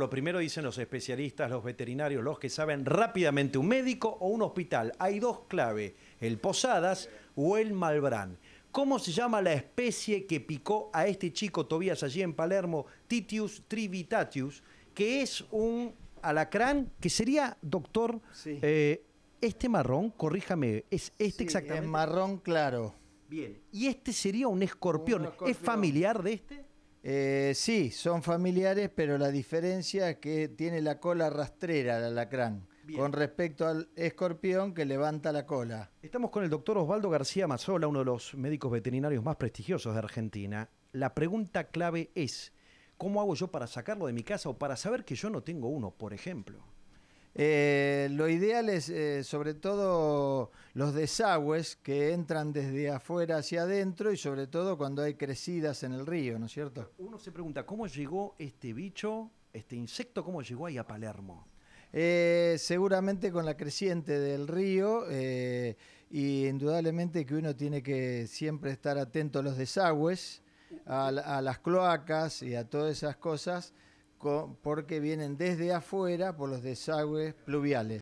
Lo primero dicen los especialistas, los veterinarios, los que saben rápidamente un médico o un hospital. Hay dos clave, el Posadas o el Malbrán. ¿Cómo se llama la especie que picó a este chico Tobías allí en Palermo, Titius trivitatius, que es un alacrán que sería, doctor, eh, este marrón, corríjame, es este exactamente. marrón claro. Bien, ¿y este sería un escorpión? ¿Es familiar de este? Eh, sí, son familiares, pero la diferencia es que tiene la cola rastrera el alacrán. Con respecto al escorpión que levanta la cola. Estamos con el doctor Osvaldo García Mazola, uno de los médicos veterinarios más prestigiosos de Argentina. La pregunta clave es, ¿cómo hago yo para sacarlo de mi casa o para saber que yo no tengo uno, por ejemplo? Eh, lo ideal es eh, sobre todo los desagües que entran desde afuera hacia adentro y sobre todo cuando hay crecidas en el río, ¿no es cierto? Uno se pregunta, ¿cómo llegó este bicho, este insecto, cómo llegó ahí a Palermo? Eh, seguramente con la creciente del río y indudablemente que uno tiene que siempre estar atento a los desagües, a las cloacas y a todas esas cosas porque vienen desde afuera por los desagües pluviales.